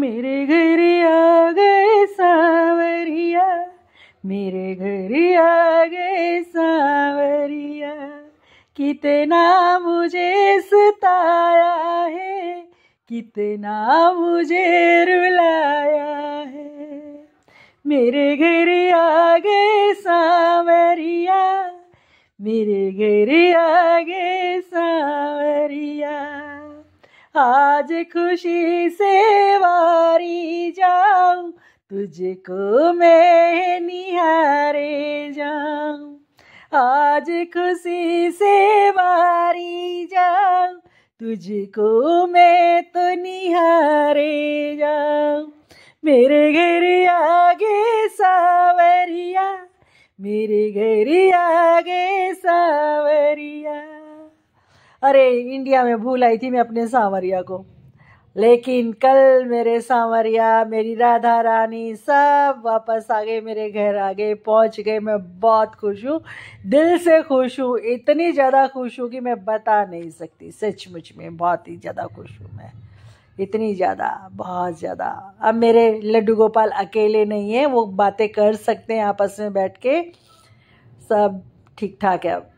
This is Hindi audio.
मेरे घर आ गए सावरिया मेरे घर आ गए सावरिया कितना मुझे सताया है कितना मुझे रुलाया है मेरे घर आ गए सावरिया मेरे घर आ गए आज खुशी से वारी जाऊं तुझको मैं निहारे जाऊं आज खुशी से वारी जाऊं तुझको मैं तो निहारे जाऊं मेरे घर आगे सावरिया मेरे घर आगे सावरिया अरे इंडिया में भूल आई थी मैं अपने सांवरिया को लेकिन कल मेरे सांवरिया मेरी राधा रानी सब वापस आ गए मेरे घर आ गए पहुँच गए मैं बहुत खुश हूँ दिल से खुश हूँ इतनी ज़्यादा खुश हूँ कि मैं बता नहीं सकती सचमुच में बहुत ही ज़्यादा खुश हूँ मैं इतनी ज़्यादा बहुत ज़्यादा अब मेरे लड्डू गोपाल अकेले नहीं हैं वो बातें कर सकते हैं आपस में बैठ के सब ठीक ठाक है अब